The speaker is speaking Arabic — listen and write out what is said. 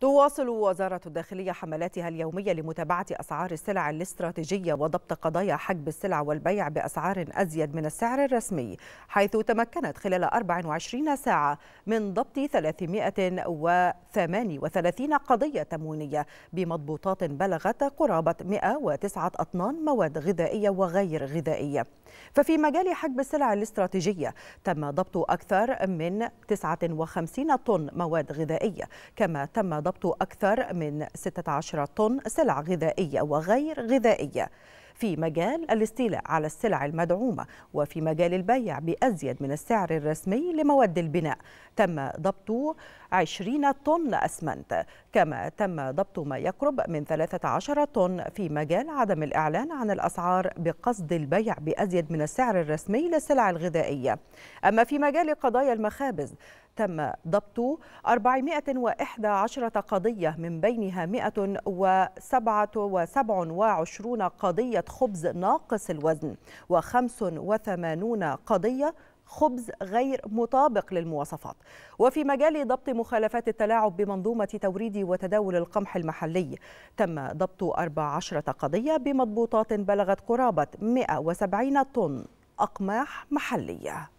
تواصل وزارة الداخلية حملاتها اليومية لمتابعة أسعار السلع الاستراتيجية وضبط قضايا حجب السلع والبيع بأسعار أزيد من السعر الرسمي حيث تمكنت خلال 24 ساعة من ضبط 338 قضية تموينية بمضبوطات بلغت قرابة 109 أطنان مواد غذائية وغير غذائية ففي مجال حجب السلع الاستراتيجية تم ضبط أكثر من 59 طن مواد غذائية كما تم ضبط أكثر من 16 طن سلع غذائية وغير غذائية في مجال الاستيلاء على السلع المدعومة وفي مجال البيع بأزيد من السعر الرسمي لمواد البناء تم ضبط 20 طن أسمنت كما تم ضبط ما يقرب من 13 طن في مجال عدم الإعلان عن الأسعار بقصد البيع بأزيد من السعر الرسمي للسلع الغذائية أما في مجال قضايا المخابز تم ضبط 411 قضية من بينها 127 قضية خبز ناقص الوزن و85 قضية خبز غير مطابق للمواصفات وفي مجال ضبط مخالفات التلاعب بمنظومة توريد وتداول القمح المحلي تم ضبط 14 قضية بمضبوطات بلغت قرابة 170 طن أقماح محلية